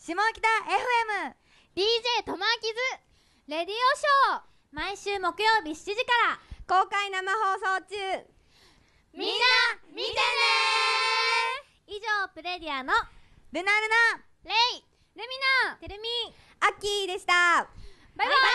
下北 FM DJ とまきずレディオショー毎週木曜日7時から公開生放送中みんな見てね以上プレディアのルナルナレイルミナテルミアッキーでしたバイバイ